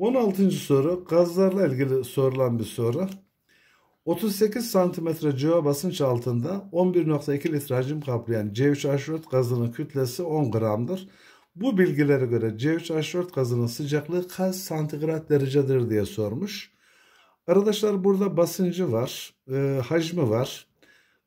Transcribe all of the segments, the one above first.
16. soru gazlarla ilgili sorulan bir soru. 38 cm civa basınç altında 11.2 litre hacim kaplayan C3H4 gazının kütlesi 10 gramdır. Bu bilgilere göre C3H4 gazının sıcaklığı kaç santigrat derecedir diye sormuş. Arkadaşlar burada basıncı var, e, hacmi var.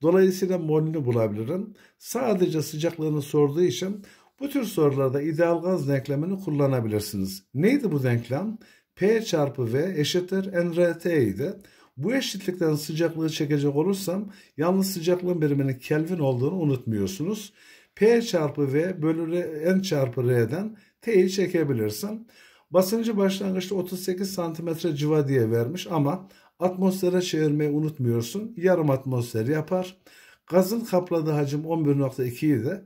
Dolayısıyla molünü bulabilirim. Sadece sıcaklığını sorduğu için bu tür sorularda ideal gaz denklemini kullanabilirsiniz. Neydi bu denklem? P çarpı V eşittir nRT idi. Bu eşitlikten sıcaklığı çekecek olursam yalnız sıcaklığın biriminin Kelvin olduğunu unutmuyorsunuz. P çarpı V bölü N çarpı R'den T'yi çekebilirsin. basıncı başlangıçta 38 cm civa diye vermiş ama atmosfere çevirmeyi unutmuyorsun. Yarım atmosfer yapar. Gazın kapladığı hacim 11.2 idi.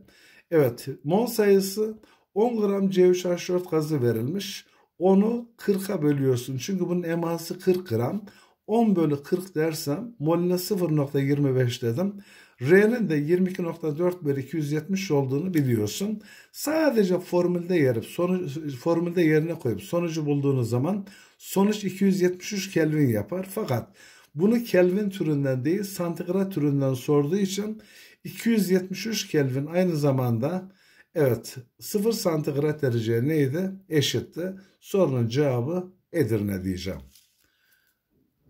Evet mol sayısı 10 gram C3H4 gazı verilmiş. Onu 40'a bölüyorsun. Çünkü bunun eması 40 gram. 10 bölü 40 dersem moline 0.25 dedim. R'nin de 22.4 bölü 270 olduğunu biliyorsun. Sadece formülde yerip sonuç, formülde yerine koyup sonucu bulduğunuz zaman sonuç 273 Kelvin yapar. Fakat bunu Kelvin türünden değil santigrat türünden sorduğu için 273 Kelvin aynı zamanda evet 0 santigrat derece neydi? Eşitti. Sorunun cevabı Edirne diyeceğim.